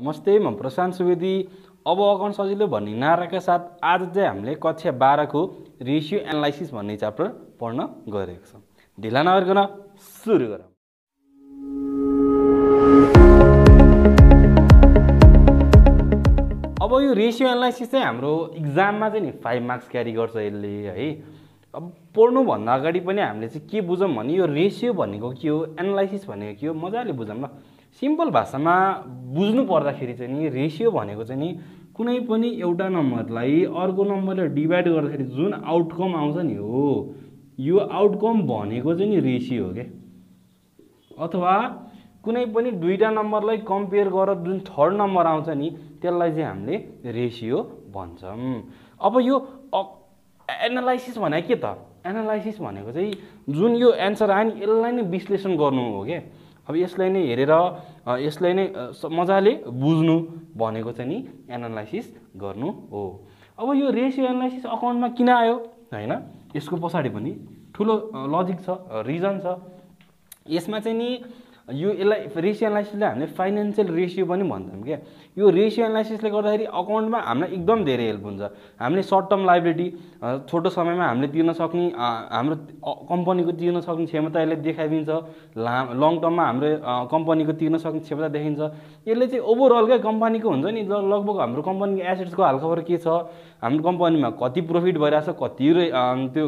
नमस्ते म प्रशान्त सुवेदी अब अगाडि सजिलो भन्ने नाराका साथ आज चाहिँ हामीले कक्षा बाह्रको रेसियो एनालाइसिस भन्ने च्याप्टर पढ्न गइरहेको छौँ ढिला नगरिकन सुरु गरौँ अब यो रेसियो एनालाइसिस चाहिँ हाम्रो इक्जाममा चाहिँ नि फाइभ मार्क्स क्यारी गर्छ यसले है अब पढ्नुभन्दा अगाडि पनि हामीले चाहिँ के बुझौँ भने यो रेसियो भनेको के हो एनालाइसिस भनेको के हो मजाले बुझौँ ल सिम्पल भाषामा बुझ्नु पर्दाखेरि चाहिँ नि रेसियो भनेको चाहिँ नि कुनै पनि एउटा नम्बरलाई अर्को नम्बरले डिभाइड गर्दाखेरि जुन आउटकम आउँछ नि हो यो आउटकम भनेको चाहिँ नि रेसियो हो क्या अथवा कुनै पनि दुईवटा नम्बरलाई कम्पेयर गरेर जुन थर्ड नम्बर आउँछ नि त्यसलाई चाहिँ हामीले रेसियो भन्छौँ अब यो एनालाइसिस भने के त एनालाइसिस भनेको चाहिँ जुन यो एन्सर आयो नि यसलाई नै विश्लेषण गर्नु हो क्या अब यसलाई नै हेरेर यसलाई नै मजाले बुझ्नु भनेको चाहिँ नि एनालाइसिस गर्नु हो अब यो रेसियो एनालाइसिस अकाउन्टमा किन आयो होइन यसको पछाडि पनि ठुलो लजिक छ रिजन छ यसमा चाहिँ नि यो यसलाई रेसियो एनालाइसिसलाई हामीले फाइनेन्सियल रेसियो पनि भन्छौँ क्या यो रेसियो एनालाइसिसले गर्दाखेरि अकाउन्टमा हामीलाई एकदम धेरै हेल्प हुन्छ हामीले सर्ट टर्म लाइबिलिटी छोटो समयमा हामीले तिर्न सक्ने हाम्रो कम्पनीको तिर्न सक्ने क्षमता यसले देखाइदिन्छ ला लङ टर्ममा हाम्रो कम्पनीको तिर्न सक्ने क्षमता देखिन्छ यसले चाहिँ ओभरअलकै कम्पनीको हुन्छ नि लगभग हाम्रो कम्पनीको एसेट्सको हालखबर के छ हाम्रो कम्पनीमा कति प्रफिट भइरहेछ कति त्यो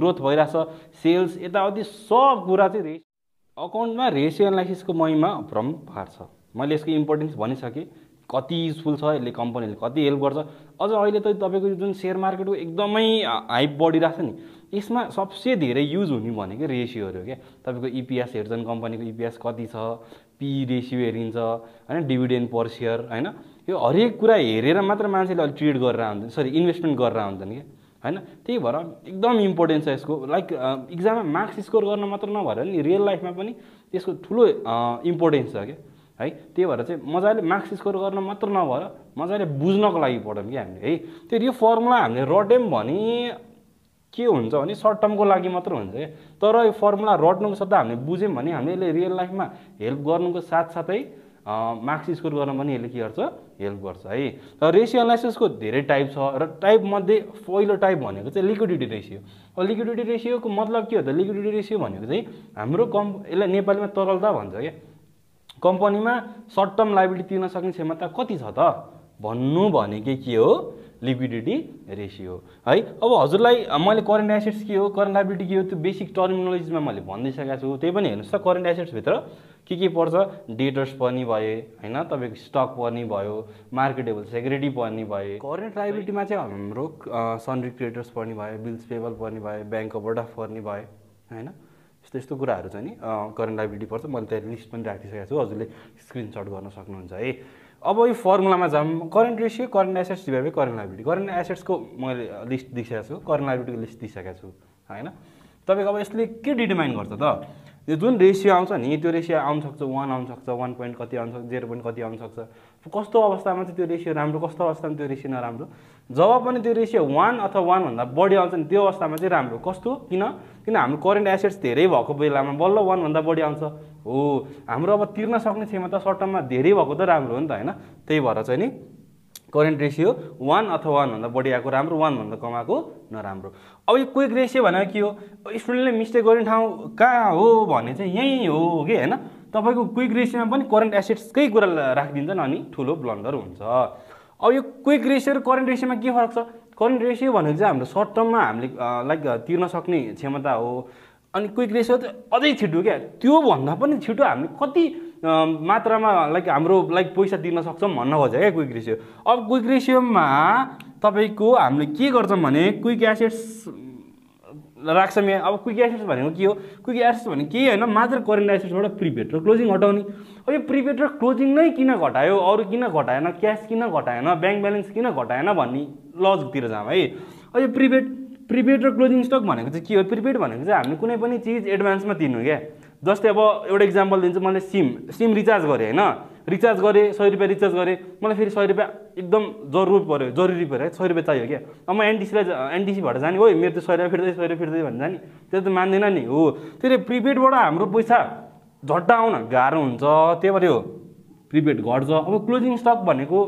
ग्रोथ भइरहेछ सेल्स यताउति सब कुरा चाहिँ अकाउन्टमा रेसियो एनालाइसिसको महिमा भ्रम पार्छ मैले यसको इम्पोर्टेन्स भनिसकेँ कति युजफुल छ यसले कम्पनीले कति हेल्प गर्छ अझ अहिले त तपाईँको जुन सेयर मार्केटको एकदमै हाइप बढिरहेको छ नि यसमा सबसे धेरै युज हुने भनेको रेसियोहरू क्या तपाईँको इपिएस e हेर्छन् कम्पनीको इपिएस e कति छ पी रेसियो हेरिन्छ होइन डिभिडेन्ड पर सेयर होइन यो हरेक कुरा हेरेर मात्र मान्छेले अहिले ट्रेड गरेर आउँदैन सरी इन्भेस्टमेन्ट गरेर आउँछन् क्या होइन त्यही भएर एकदम इम्पोर्टेन्ट छ यसको लाइक इक्जाममा मार्क्स स्कोर गर्न मात्र नभएर नि रियल लाइफमा पनि त्यसको ठुलो इम्पोर्टेन्स छ क्या है त्यही भएर चाहिँ मजाले मार्क्स स्कोर गर्न मात्र नभएर मजाले बुझ्नको लागि पढौँ कि हामीले है त्यो यो फर्मुला हामीले रट्यौँ भने के हुन्छ भने सर्ट टर्मको लागि मात्र हुन्छ क्या तर यो फर्मुला रट्नुको साथ हामीले बुझ्यौँ भने हामीले रियल लाइफमा हेल्प गर्नुको साथसाथै मार्क्स स्कोर गर्न पनि यसले के गर्छ हेल्प गर्छ है र रेसियो एनालाइसिसको धेरै टाइप छ र टाइपमध्ये पहिलो टाइप भनेको चाहिँ लिक्विडिटी रेसियो अब लिक्विडिटी रेसियोको मतलब के हो त लिक्विडिटी रेसियो भनेको चाहिँ हाम्रो कम् यसलाई नेपालीमा तरलता भन्छ क्या कम्पनीमा सर्ट टर्म लाइबिलिटी तिर्न सक्ने क्षमता कति छ त भन्नु भनेकै के हो लिक्विडिटी रेसियो है अब हजुरलाई मैले करेन्ट एसेट्स के हो करेन्ट लाइबिलिटी के हो त्यो बेसिक टर्मिनोलोजीमा मैले भनिदिइसकेको छु त्यही पनि हेर्नुहोस् त करेन्ट एसेट्सभित्र के के पर्छ डेटर्स पनि भए होइन तपाईँको स्टक पनि भयो मार्केटेबल सेक्युरिटी पनि भयो करेन्ट लाइबिलिटीमा चाहिँ हाम्रो सनरिक क्रिएटर्स पनि भयो बिल्स पेबल पनि भयो ब्याङ्क अफ बडा पनि भयो होइन यस्तो यस्तो कुराहरू चाहिँ नि करेन्ट लाइबिलिटी पर्छ मैले त्यहाँ लिस्ट पनि राखिदिइसकेको छु हजुरले स्क्रिनसट गर्न सक्नुहुन्छ है अब यो फर्मुलामा जाऊँ current ratio current assets divide current liability current एसेट्सको मैले लिस्ट दिइसकेको छु करेन्ट लाइब्रेटीको लिस्ट दिइसकेको छु होइन तपाईँको अब यसले के डिटर्माइन गर्छ त यो जुन रेसियो आउँछ नि त्यो रेसियो आउनसक्छ वान आउनसक्छ वान पोइन्ट कति आउनसक्छ जेरो पोइन्ट कति आउनसक्छ कस्तो अवस्थामा चाहिँ त्यो रेसियो राम्रो कस्तो अवस्थामा त्यो रेसियो नराम्रो जब पनि त्यो रेसियो वान अथवा वानभन्दा बढी आउँछ नि त्यो अवस्थामा चाहिँ राम्रो कस्तो किन किन हाम्रो करेन्ट एसेट्स धेरै भएको बेलामा बल्ल वानभन्दा बढी आउँछ हो हाम्रो अब तिर्न सक्ने क्षमता सर्ट टर्ममा धेरै भएको त राम्रो हो नि त होइन त्यही भएर चाहिँ नि करेन्ट रेसियो वान अथवा वानभन्दा बढी आएको राम्रो वानभन्दा कमाएको नराम्रो अब यो क्विक रेसियो भनेको के हो स्टुडेन्टले मिस्टेक गर्ने ठाउँ कहाँ हो भने चाहिँ यहीँ हो कि होइन तपाईँको क्विक रेसियोमा पनि करेन्ट एसेट्सकै कुरा राखिदिन्छन् अनि ठुलो ब्लन्डर हुन्छ अब यो क्विक रेसियो र करेन्ट रेसियोमा के फरक छ करेन्ट रेसियो भनेको चाहिँ हाम्रो सर्ट टर्ममा हामीले लाइक तिर्न सक्ने क्षमता हो अनि क्विक रेसियो त अझै छिटो क्या त्योभन्दा पनि छिटो हामीले कति मात्रामा लाइक हाम्रो लाइक पैसा तिर्न सक्छौँ भन्न खोज्छ क्या क्विक रेसियो अब क्विक रेसियोमा तपाईँको हामीले के गर्छौँ भने क्विक एसेट्स राख्छ यहाँ अब क्विक एसेट्स भनेको के हो क्विक एसेट्स भनेको केही होइन मात्र करेन्ट एसेट्सबाट प्रिपेड र क्लोजिङ हटाउने अब यो प्रिपेड र क्लोजिङ नै किन घटायो अरू किन घटाएन क्यास किन घटाएन ब्याङ्क ब्यालेन्स किन घटाएन भन्ने लजतिर जाम है अब यो प्रिपेड प्रिपेड र क्लोजिङ स्टक भनेको चाहिँ के हो प्रिपेड भनेको चाहिँ हामीले कुनै पनि चिज एडभान्समा दिनु क्या जस्तै अब एउटा इक्जाम्पल दिन्छु मैले सिम सिम रिचार्ज गरेँ होइन रिचार्ज गरेँ सय रुपियाँ रिचार्ज गरेँ मलाई फेरि सय रुपियाँ एकदम जरुरी पऱ्यो जरुरी पऱ्यो है सय रुपियाँ चाहियो क्या अब म एनटिसीलाई भएर जाने हो मेरो त सय रुपियाँ फिर्दै सय रुपियाँ फिर्दै भन्नु जाने त्यो त मान्दैन नि हो त्यसले प्रिपेडबाट हाम्रो पैसा झट्ट आउन गाह्रो हुन्छ त्यही भएर हो प्रिपेड घट्छ अब क्लोजिङ स्टक भनेको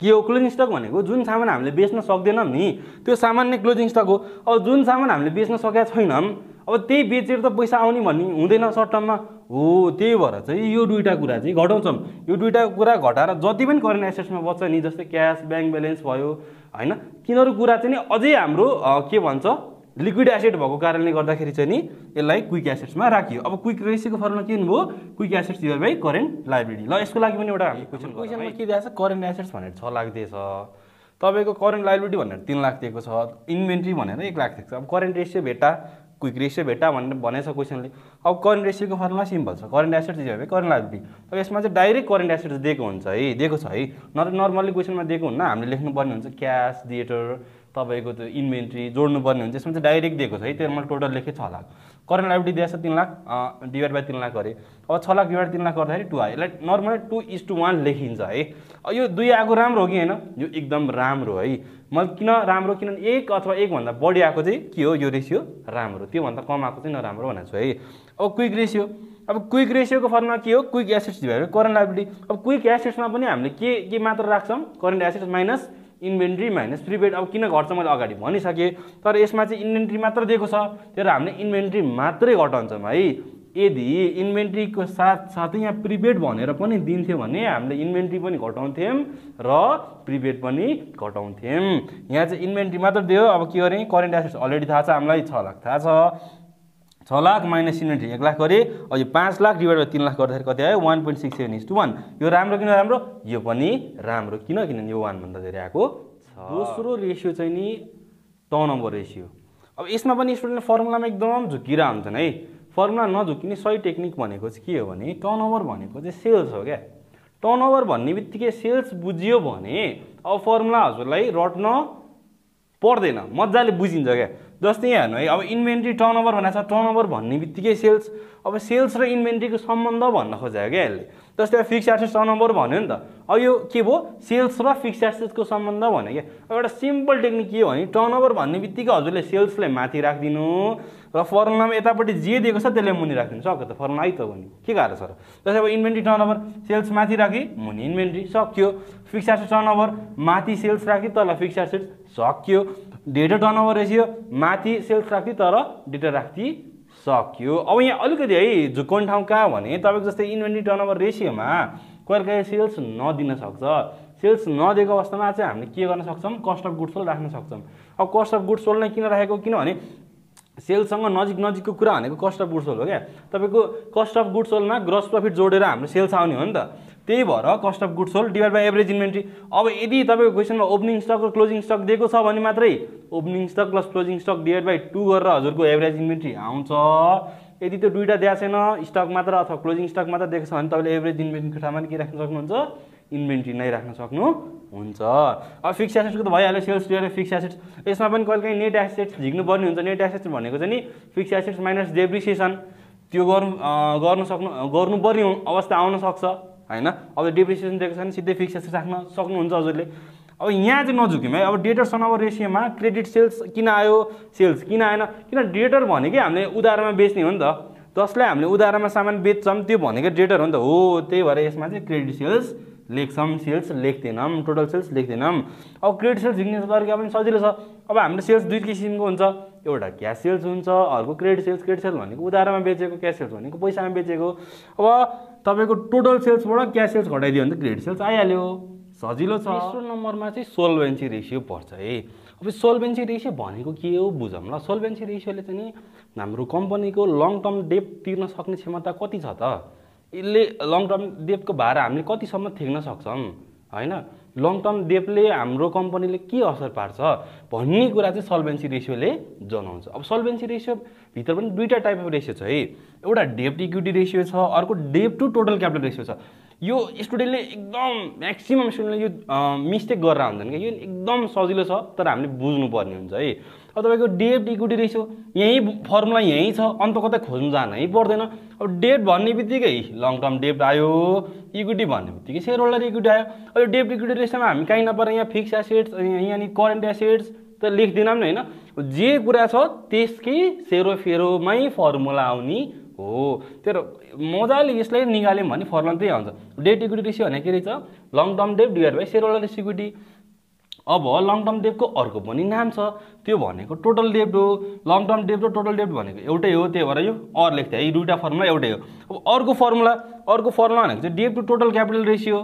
के हो क्लोजिङ स्टक भनेको जुन सामान हामीले बेच्न सक्दैनौँ नि त्यो सामान नै क्लोजिङ स्टक हो अब जुन सामान हामीले बेच्न सकेका छैनौँ अब त्यही बेचेर त पैसा आउने भन्ने हुँदैन सर्ट टर्ममा हो त्यही भएर चाहिँ यो दुईवटा कुरा चाहिँ घटाउँछौँ यो दुईवटा कुरा घटाएर जति पनि करेन्ट एसेट्समा बच्छ नि जस्तै क्यास ब्याङ्क ब्यालेन्स भयो होइन तिनीहरू कुरा चाहिँ नि अझै हाम्रो के भन्छ लिक्विड एसेट भएको कारणले गर्दाखेरि चाहिँ नि यसलाई क्विक एसेट्समा राखियो अब क्विक रेसियोको फर्मुला के हुनुभयो quick assets divide by current liability ल यसको लागि पनि एउटा हामी क्वेसन क्वेसनमा के दिएको छ करेन्ट एसेट्स भनेर छ लाख दिएछ तपाईँको करेन्ट लाइब्रेरी भनेर तिन लाख दिएको छ इन्भेन्ट्री भनेर एक लाख दिएको छ अब करेन्ट रेसियो भेट्टा क्विक रेसियो भेटा भनेर भनेको छ क्वेसनले अब करेन्ट रेसियोको फर्मुला सिम्पल छ करेन्ट एसेट्स चाहिँ करेन्ट लाइबिलिटी अब यसमा चाहिँ डाइरेक्ट करेन्ट एसेट्स दिएको हुन्छ है दिएको छ है नर नर्मल्ली क्वेसनमा दिएको हुन्न हामीले लेख्नुपर्ने हुन्छ क्यास थिएटर तपाईँको त्यो इन्भेन्ट्री जोड्नुपर्ने हुन्छ यसमा चाहिँ डाइरेक्ट दिएको छ है त्यो मैले टोटल लेखेको छ होला करेन्ट लाइबिलिटी दिएछ तिन लाख डिभाइड बाई तिन लाख गरेँ अब छ लाख डिभाइड तिन लाख गर्दाखेरि टु आयो यसलाई normally two is two one लेखिन्छ है यो दुई आएको राम्रो हो कि होइन यो एकदम राम्रो है मैले किन राम्रो किनभने एक अथवा एकभन्दा बढी आएको चाहिँ के हो यो रेसियो राम्रो त्योभन्दा कम आएको चाहिँ नराम्रो भनेको छु है अब क्विक रेसियो अब क्विक रेसियोको फर्ममा के हो quick assets divide current liability अब क्विक एसेट्समा पनि हामीले के के मात्र राख्छौँ current assets minus inventory minus prepaid अब किन घट्छ मैले अगाडि भनिसकेँ तर यसमा चाहिँ इन्भेन्ट्री मात्र दिएको छ तर हामीले इन्भेन्ट्री मात्रै घटाउँछौँ है यदि इन्भेन्ट्रीको साथसाथै यहाँ प्रिपेड भनेर पनि दिन्थ्यो भने हामीले इन्भेन्ट्री पनि घटाउँथ्यौँ र प्रिपेड पनि घटाउँथ्यौँ यहाँ चाहिँ इन्भेन्ट्री मात्र दियो अब के गरेँ करेन्ट एसेट्स अलरेडी थाहा छ हामीलाई छ लाख थाहा छ छ लाख माइनस इन्भेन्ट्री एक लाख गरेँ अहिले पाँच लाख डिभाइड बाई तिन लाख गर्दाखेरि कति आयो one point six seven is two one यो राम्रो किन राम्रो यो पनि राम्रो किन किनभने यो वानभन्दा धेरै आएको छ दोस्रो रेसियो चाहिँ नि त नम्बर रेसियो अब यसमा पनि स्टुडेन्ट फर्मुलामा एकदम झुकिरा हुन्छन् है फर्मुला नझुकिने सही टेक्निक भनेको चाहिँ के हो भने टर्नओभर भनेको चाहिँ सेल्स हो क्या टर्न ओभर भन्ने बित्तिकै सेल्स बुझियो भने अब फर्मुला हजुरलाई रट्न पर्दैन मजाले बुझिन्छ क्या जस्तै यहाँ हेर्नु है अब इन्भेन्ट्री टर्नओभर भनेको छ टर्नओभर भन्ने बित्तिकै सेल्स अब सेल्स र इन्भेन्ट्रीको सम्बन्ध भन्न खोजेको क्या यसले जस्तै अब फिक्स एसेस टर्नओभर भन्यो नि त अब यो के भयो सेल्स र फिक्स एसेसको सम्बन्ध भन्यो क्या एउटा सिम्पल टेक्निक के हो भने टर्नओभर भन्ने बित्तिकै हजुरले सेल्सलाई माथि राखिदिनु र फर्मुलामा यतापट्टि जे दिएको छ त्यसले मुनि राखिदिनु सक्यो त फर्मुला आइ त भने के गाह्रो छ र जस्तै अब इन्भेन्ट्री टर्नओभर सेल्स माथि राखेँ मुनि इन्भेन्ट्री सक्यो फिक्स एसेट ओभर माथि सेल्स राख्यो तल फिक्स एसेट सक्यो डेटा ओभर रेसियो माथि सेल्स राख्थ्यो तर डेटर राख्थ्यो सक्यो अब यहाँ अलिकति है झुक्काउने ठाउँ कहाँ भने तपाईँको जस्तै इन्भेन्ट्री टर्न ओभर रेसियोमा कहिले कहिले सेल्स नदिन सक्छ सेल्स नदिएको अवस्थामा चाहिँ हामीले के गर्न सक्छौँ कस्ट अफ गुड सोल राख्न सक्छौँ अब कस्ट अफ गुड सोल नै किन राखेको किनभने सेल्ससँग नजिक नजिकको कुरा भनेको कस्ट अफ गुड सोल हो क्या तपाईँको कस्ट अफ गुड सोलमा ग्रस प्रफिट जोडेर हाम्रो सेल्स आउने हो नि त त्यही भएर cost of goods sold divide by average inventory अब यदि तपाईँको क्वेसनमा ओपनिङ स्टक र क्लोजिङ स्टक दिएको छ भने मात्रै opening stock plus closing stock divide by two गरेर हजुरको एभरेज इन्भेन्ट्री आउँछ यदि त्यो दुइटा दिएको छैन स्टक मात्र अथवा क्लोजिङ स्टक मात्र दिएको छ भने तपाईँले एभरेज इन्भेन्ट्रीको ठाउँमा के राख्न सक्नुहुन्छ इन्भेन्ट्री नै राख्न सक्नुहुन्छ अब फिक्स एसेट्सको त भइहाल्यो सेल्स लिएर फिक्स एसेट्स यसमा पनि कहिले काहीँ नेट एसेट्स झिक्नुपर्ने हुन्छ नेट एसेट्स भनेको चाहिँ नि फिक्स एसेट्स माइनस डेप्रिसिएसन त्यो गर्नु गर्नु सक्नु गर्नुपर्ने अवस्था आउन सक्छ होइन अब डिप्रिसिएसन दिएको छ भने सिधै फिक्स एसेट राख्न सक्नुहुन्छ हजुरले अब यहाँ चाहिँ नझुक्यौँ है अब डेटर सनओभर रेसियोमा क्रेडिट सेल्स किन आयो सेल्स किन आएन किन डेटर भनेकै हामीले उधारमा बेच्ने हो नि त जसलाई हामीले उधारमा सामान बेच्छौँ त्यो भनेकै डेटर हो नि त हो त्यही भएर यसमा चाहिँ क्रेडिट सेल्स लेख सेल्स लेख्दैनौँ टोटल सेल्स लेख्दैनौँ अब क्रेडिट सेल्स झिक्ने तरिका पनि सजिलो छ अब हाम्रो सेल्स दुई किसिमको हुन्छ एउटा क्यास सेल्स हुन्छ अर्को क्रेडिट सेल्स क्रेडिट सेल्स भनेको उधारमा बेचेको क्यास सेल्स भनेको पैसामा बेचेको अब तपाईँको टोटल सेल्सबाट क्यास सेल्स घटाइदियो भने त क्रेडिट सेल्स आइहाल्यो सजिलो छ तेस्रो नम्बरमा चाहिँ सोल्भेन्सी रेसियो पर्छ है अब सोल्भेन्सी रेसियो भनेको के हो बुझौँ ल सोल्भेन्सी रेसियोले चाहिँ हाम्रो कम्पनीको लङ टर्म डेप तिर्न सक्ने क्षमता कति छ त यसले लङ टर्म डेपको भाडा हामीले कतिसम्म थिक्न सक्छौँ होइन लङ टर्म डेपले हाम्रो कम्पनीले के असर पार्छ भन्ने कुरा चाहिँ सल्भेन्सी रेसियोले जनाउँछ अब सल्भेन्सी रेसियोभित्र पनि दुईवटा टाइप अफ रेसियो छ है एउटा डेप इक्विटी रेसियो छ अर्को डेप टु टोटल क्यापिटल रेसियो छ यो स्टुडेन्टले एकदम म्याक्सिमम् स्टुडेन्टले यो मिस्टेक गरेर हुन्छन् कि यो एकदम सजिलो छ तर हामीले बुझ्नुपर्ने हुन्छ है अब तपाईँको डेट इक्विटी रेसियो यहीँ फर्मुला यहीँ छ अन्त कतै खोज्नु जानै पर्दैन अब डेट भन्ने बित्तिकै लङ टर्म डेप्ट आयो इक्विटी भन्ने बित्तिकै सेयर होल्डर इक्विटी आयो अब डेप्ट इक्विटी रेसियोमा हामी कहीँ नपरेर यहाँ फिक्स एसेट्स यहाँनिर करेन्ट एसेट्स त लेखिदिनौँ नि होइन जे कुरा छ त्यसकै सेरोफेरोमै फर्मुला आउने हो तेरो मजाले यसलाई निकाल्यौँ भने फर्मुला त्यही आउँछ डेट इक्विटी रेसियो भने के रहेछ लङ टर्म डेप्ट divide by share holder equity अब लङ टर्म डेपको अर्को पनि नाम छ त्यो भनेको टोटल डेप्ट हो लङ टर्म डेप्ट र टोटल डेप्ट भनेको एउटै हो त्यही भएर यो अर लेख्थ्यो है दुइटा फर्मुला एउटै हो अब अर्को फर्मुला अर्को फर्मुला भनेको चाहिँ डेप टु टोटल क्यापिटल रेसियो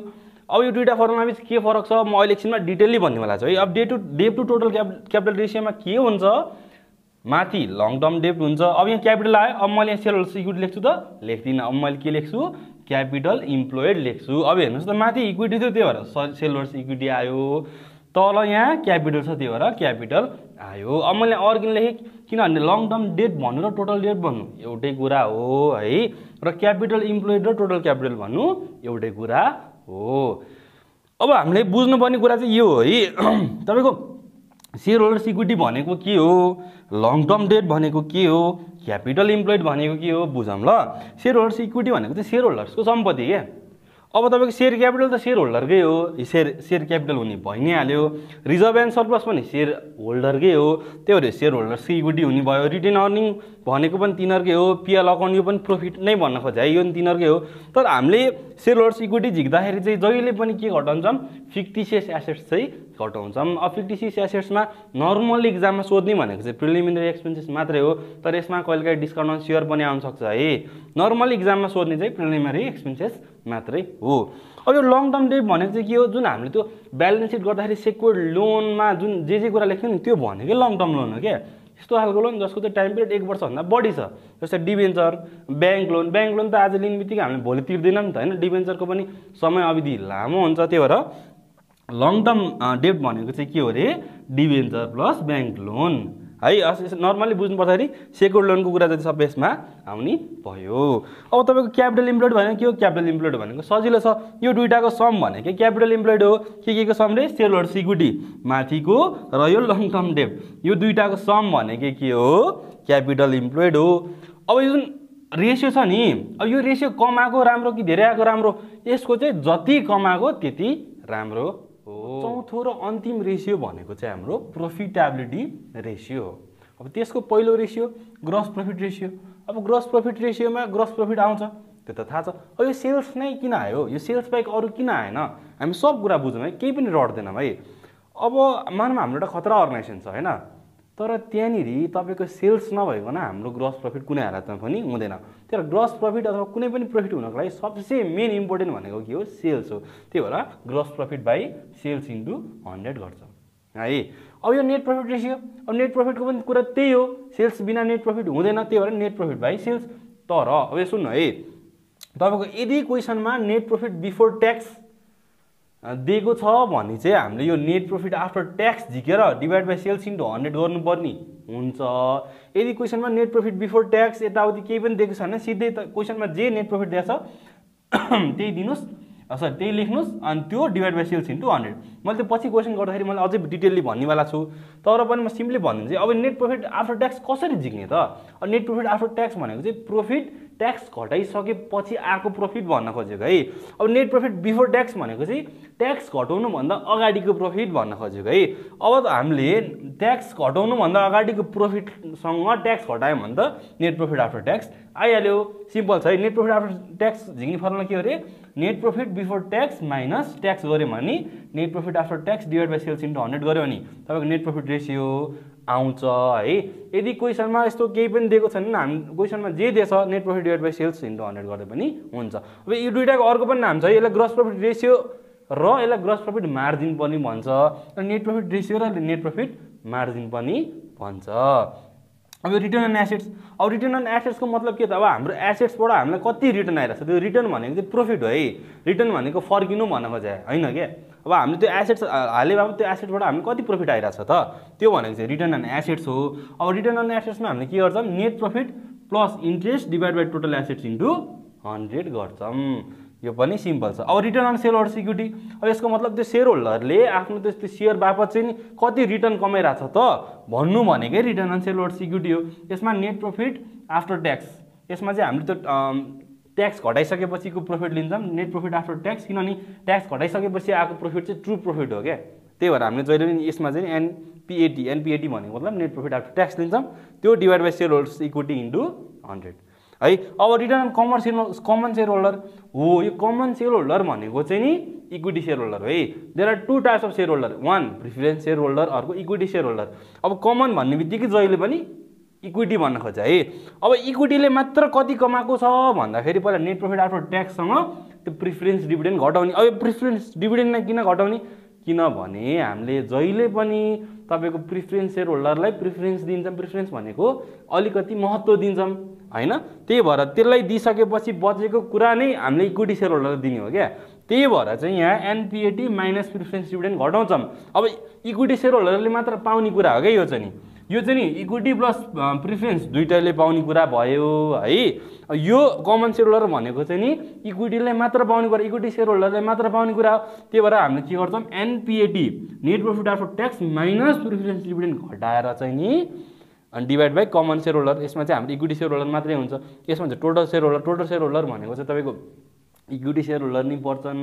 अब यो दुइटा फर्मुला बिच के फरक छ म अहिले एकछिनमा डिटेलली भन्नेवाला छु है अब debt to debt to total capital रेसियोमा के हुन्छ माथि लङ टर्म डेप्ट हुन्छ अब यहाँ क्यापिटल आयो अब मैले यहाँ सेल इक्विटी लेख्छु त लेख्दिनँ अब मैले के लेख्छु क्यापिटल इम्प्लोइड लेख्छु अब हेर्नुहोस् त माथि इक्विटी थियो त्यही भएर सेलर्स इक्विटी आयो तल यहाँ क्यापिटल छ त्यही भएर क्यापिटल आयो अब मैले अर्किन लेखेँ किनभने लङ टर्म डेट भन्नु र टोटल डेट भन्नु एउटै कुरा हो है र क्यापिटल इम्प्लोइड र टोटल क्यापिटल भन्नु एउटै कुरा हो अब हामीले बुझ्नुपर्ने कुरा चाहिँ यो हो है तपाईँको सेयर होल्डर सिक्युरिटी भनेको के हो लङ टर्म डेट भनेको के हो क्यापिटल इम्प्लोइड भनेको के हो बुझौँ ल सेयर होल्डर सिक्युरिटी भनेको चाहिँ सेयर होल्डर्सको सम्पत्ति क्या अब तपाईँको सेयर क्यापिटल त सेयर होल्डरकै हो सेयर सेयर क्यापिटल हुने भइ नै हाल्यो रिजर्भ एन्ड सर्प्लस पनि सेयर होल्डरकै हो त्यही भएर सेयर होल्डर्सकै इक्विटी हुने भयो रिटर्न अर्निङ भनेको पनि तिनीहरूकै हो पिएल अकाउन्ट यो पनि प्रफिट नै भन्न खोजे है यो पनि तिनीहरूकै हो तर हामीले सेयर होल्डर्स इक्विटी झिक्दाखेरि चाहिँ जहिले पनि के घटाउँछौँ फिक्टिसियस एसेट्स चाहिँ घटाउँछौँ अब फिक्टिसियस एसेट्समा नर्मल इक्जाममा सोध्ने भनेको चाहिँ प्रिलिमिनरी एक्सपेन्सेस मात्रै हो तर यसमा कहिलेकाहीँ डिस्काउन्ट अन सियर पनि आउन सक्छ है नर्मल इक्जाममा सोध्ने चाहिँ प्रिलिमिनरी एक्सपेन्सेस मात्रै हो अब यो लङ टर्म डेट भनेको चाहिँ के हो जुन हामीले त्यो ब्यालेन्स सिट गर्दाखेरि सेक्योर्ड लोनमा जुन जे जे कुरा लेख्थ्यौँ नि त्यो भनेकै लङ टर्म लोन हो क्या यस्तो खालको लोन जसको चाहिँ टाइम पिरियड एक वर्षभन्दा बढी छ जस्तै debenture bank loan bank loan त आज लिने बित्तिकै हामीले भोलि तिर्दैनौँ नि त होइन डिभेन्चरको पनि समय अवधि लामो हुन्छ त्यही भएर लङ टर्म डेट भनेको चाहिँ के हो अरे डिभेन्चर प्लस ब्याङ्क लोन है नर्मली बुझ्नु पर्दाखेरि सेक्युर लोनको कुरा जति सबै यसमा आउने भयो अब तपाईँको क्यापिटल इम्प्लोइड भनेको के हो क्यापिटल इम्प्लोइड भनेको सजिलो छ यो दुइटाको सम भनेको क्यापिटल इम्प्लोइड हो के के को सम रे सेयर होल्डर सिक्युरिटी माथिको र यो लङ टर्म डेप यो दुइटाको सम भनेको के हो क्यापिटल इम्प्लोइड हो अब यो जुन रेसियो छ नि अब यो रेसियो कमाएको राम्रो कि धेरै आएको राम्रो यसको चाहिँ जति कमाएको त्यति राम्रो चौथो र अन्तिम रेसियो भनेको चाहिँ हाम्रो प्रफिटेबिलिटी रेसियो हो अब त्यसको पहिलो रेसियो ग्रस प्रफिट रेसियो अब ग्रस प्रफिट रेसियोमा ग्रस प्रफिट आउँछ त्यो त थाहा छ अब यो सेल्स नै किन आयो यो सेल्स बाहेक अरू किन आएन हामी सब कुरा बुझौँ है केही पनि रट्दैनौँ है अब मानौँ हाम्रो एउटा खतरा अर्गनाइजेसन छ होइन तर त्यहाँनिर तपाईँको सेल्स नभइकन हाम्रो ग्रस प्रफिट कुनै हालतमा पनि हुँदैन तर ग्रस प्रफिट अथवा कुनै पनि प्रफिट हुनको लागि सबसे मेन इम्पोर्टेन्ट भनेको के हो सेल्स हो त्यही भएर gross profit by sales into hundred गर्छ है अब यो नेट प्रफिट रेसियो अब नेट प्रफिटको पनि कुरा त्यही हो सेल्स बिना नेट प्रफिट हुँदैन त्यही भएर नेट प्रफिट बाई सेल्स तर अब यो सुन्नु है तपाईँको यदि क्वेसनमा नेट प्रफिट बिफोर ट्याक्स दिएको छ भने चाहिँ हामीले यो नेट प्रफिट आफ्टर ट्याक्स झिकेर divide by sales into hundred गर्नुपर्ने हुन्छ यदि क्वेसनमा नेट प्रफिट बिफोर ट्याक्स यताउति केही पनि दिएको छैन सिधै त क्वेसनमा जे नेट प्रफिट दिएको छ त्यही दिनुहोस् सरी त्यही लेख्नुहोस् अनि त्यो divide by sales into hundred मैले त्यो पछि क्वेसन गर्दाखेरि मैले अझै डिटेलली भन्नेवाला छु तर पनि म सिम्पली भनिदिन्छु अब नेट प्रफिट आफ्टर ट्याक्स कसरी जिक्ने त नेट प्रफिट आफ्टर ट्याक्स भनेको चाहिँ प्रफिट ट्याक्स घटाइसकेपछि आएको प्रफिट भन्न खोजेको है अब नेट प्रफिट बिफोर ट्याक्स भनेको चाहिँ ट्याक्स घटाउनुभन्दा अगाडिको प्रफिट भन्न खोजेको है अब हामीले ट्याक्स घटाउनुभन्दा अगाडिको प्रफिटसँग ट्याक्स घटायौँ भने त नेट प्रफिट आफ्टर ट्याक्स आइहाल्यो सिम्पल छ है नेट प्रफिट आफ्टर ट्याक्स झिङ्गी फर्मुला के अरे net profit before tax minus tax गऱ्यो भने net profit after tax divide by sales into hundred गऱ्यो भने तपाईँको नेट प्रफिट रेसियो आउँछ है यदि क्वेसनमा यस्तो केही पनि दिएको छैन हामी क्वेसनमा जे दिएछ net profit divide by sales into hundred गर्दा पनि हुन्छ अब यो दुइटाको अर्को पनि नाम छ है यसलाई ग्रस प्रफिट रेसियो र यसलाई ग्रस प्रफिट मार्जिन पनि भन्छ र नेट प्रफिट रेसियो र नेट प्रफिट मार्जिन पनि भन्छ अब यो रिटर्न अन एसेट्स अब रिटर्न अन एसेट्सको मतलब के त अब हाम्रो एसेट्सबाट हामीलाई कति रिटर्न आइरहेको छ त्यो रिटर्न भनेको चाहिँ प्रफिट हो है रिटर्न भनेको फर्किनु भन्न खोजे होइन क्या अब हामीले त्यो एसेट्स हाले बाबु त्यो एसेट्सबाट हामी कति प्रफिट आइरहेको छ त त्यो भनेको चाहिँ रिटर्न अन एसेट्स हो अब रिटर्न अन एसेट्समा हामीले के गर्छौँ net profit plus interest divide by total assets into hundred गर्छौँ यो पनि सिम्पल छ अब return on share holder security अब यसको मतलब त्यो सेयर होल्डरले आफ्नो त्यो सेयर बापत चाहिँ कति रिटर्न कमाइरहेको छ त भन्नु भनेकै return on share holder security हो यसमा नेट प्रफिट आफ्टर ट्याक्स यसमा चाहिँ हामीले त्यो ट्याक्स घटाइसकेपछिको प्रफिट लिन्छौँ नेट प्रफिट आफ्टर ट्याक्स किनभने ट्याक्स घटाइसकेपछि आएको प्रफिट चाहिँ ट्रु प्रफिट हो क्या त्यही भएर हामीले जहिले पनि यसमा चाहिँ एनपिएटी एनपिएटी भनेको मतलब नेट प्रफिट आफ्टर ट्याक्स लिन्छौँ त्यो divide by share holders equity into hundred है अब return on common share common share holder हो यो कमन सेयर होल्डर भनेको चाहिँ नि इक्विटी सेयर होल्डर हो है there are two types of share holder one preference share holder अर्को इक्विटी सेयर होल्डर अब कमन भन्ने बित्तिकै जहिले पनि इक्विटी भन्न खोज्छ है अब इक्विटीले मात्र कति कमाएको छ भन्दाखेरि पहिला नेट प्रफिट आफ्टर ट्याक्ससँग त्यो प्रिफरेन्स डिभिडेन्ड घटाउने अब यो प्रिफरेन्स डिभिडेन्टलाई किन घटाउने किनभने हामीले जहिले पनि तपाईँको प्रिफरेन्स सेयर होल्डरलाई प्रिफरेन्स दिन्छौँ प्रिफरेन्स भनेको अलिकति महत्त्व दिन्छौँ होइन त्यही भएर त्यसलाई दिइसकेपछि बचेको कुरा नै हामीले इक्विटी सेयर होल्डरलाई दिने हो क्या त्यही भएर चाहिँ यहाँ एनपिएटी माइनस प्रिफरेन्स डिभिडेन्ट घटाउँछौँ अब इक्विटी सेयर होल्डरले मात्र पाउने कुरा हो क्या यो चाहिँ यो चाहिँ नि इक्विटी प्लस प्रिफरेन्स दुइटाले पाउने कुरा भयो है यो कमन सेयर होल्डर भनेको चाहिँ नि इक्विटीले मात्र पाउने कुरा इक्विटी सेयर होल्डरले मात्र पाउने कुरा हो त्यही भएर हामीले के गर्छौँ NPAT net profit after tax minus preference dividend घटाएर चाहिँ नि अनि divide by common share holder यसमा चाहिँ हाम्रो इक्विटी सेयर होल्डर मात्रै हुन्छ यसमा चाहिँ total share holder total share holder भनेको चाहिँ तपाईँको इक्विटी सेयर होल्डर नि पर्छन्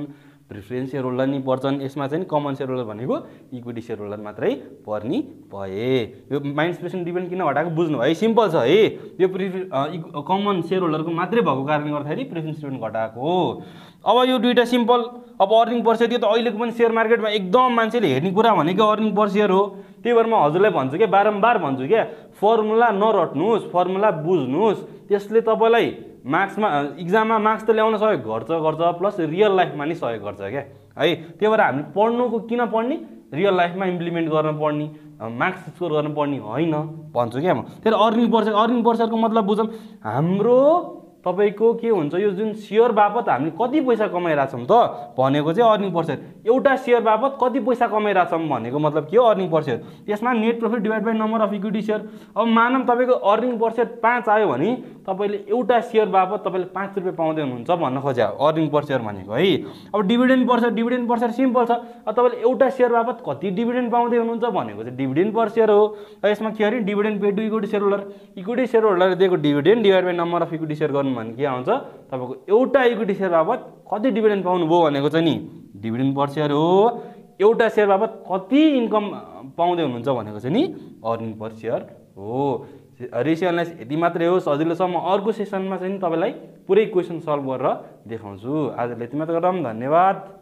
प्रिफरेन्स सेयर होल्डर नि पर्छन् यसमा चाहिँ कमन सेयर होल्डर भनेको इक्विटी सेयर होल्डर मात्रै पर्ने भए यो माइन्ड स्पेसन डिपेन्ड किन हटाएको बुझ्नु भयो सिम्पल छ है यो प्रिफ कमन सेयर होल्डरको मात्रै भएको कारणले गर्दाखेरि प्रिफरेन्स डिपेन्ड घटाएको हो अब यो दुइटा सिम्पल अब अर्निङ पर त्यो त अहिलेको पनि सेयर मार्केटमा एकदम मान्छेले हेर्ने कुरा भनेको अर्निङ पर हो त्यही भएर म हजुरलाई भन्छु क्या बारम्बार भन्छु क्या फर्मुला नरट्नुहोस् फर्मुला बुझ्नुहोस् त्यसले तपाईँलाई मार्क्समा इक्जाममा मार्क्स त ल्याउन सहयोग गर्छ गर्छ प्लस रियल लाइफमा नि सहयोग गर्छ क्या है त्यही भएर हामी पढ्नुको किन पढ्ने रियल लाइफमा इम्प्लिमेन्ट गर्न पर्ने मार्क्स स्कोर गर्न पर्ने होइन भन्छु क्या म त्यही अर्निङ पर्सेन्ट अर्निङ पर्सेन्टको मतलब बुझौँ हाम्रो तपाईँको के हुन्छ यो जुन सेयर बापत हामी कति पैसा कमाइरहेछौँ त भनेको चाहिँ अर्निङ पर्सेन्ट एउटा सेयर बापत कति पैसा कमाइरहेछौँ भनेको मतलब के हो अर्निङ पर्सेन्ट त्यसमा net profit divide by number of equity share अब मानव तपाईँको अर्निङ पर्सेन्ट पाँच आयो भने तपाईँले एउटा सेयर बापत तपाईँले पाँच रुपियाँ पाउँदै हुनुहुन्छ भन्न खोज्यो अर्निङ पर्सेयर भनेको है अब dividend per share dividend per share simple छ अब तपाईँले एउटा सेयर बापत कति डिभिडेन्ड पाउँदै हुनुहुन्छ भनेको चाहिँ डिभिडेन्ड पर्सेयर हो र यसमा के अरे dividend pay to equity share holder equity share होल्डरले दिएको dividend divide by number of equity share गर्नु पाउनु भने के आउँछ तपाईँको एउटा इक्विटी सेयर बाबत कति डिभिडेन्ड पाउनुभयो भनेको चाहिँ नि डिभिडेन्ड पर सेयर हो एउटा सेयर बाबत कति इन्कम पाउँदै हुनुहुन्छ भनेको चाहिँ नि अर्निङ पर सेयर हो रेसियो चाहिँ यति मात्रै हो सजिलोसम्म अर्को सेसनमा चाहिँ तपाईँलाई पुरै क्वेसन सल्भ गरेर देखाउँछु आजलाई यति मात्र गरौँ धन्यवाद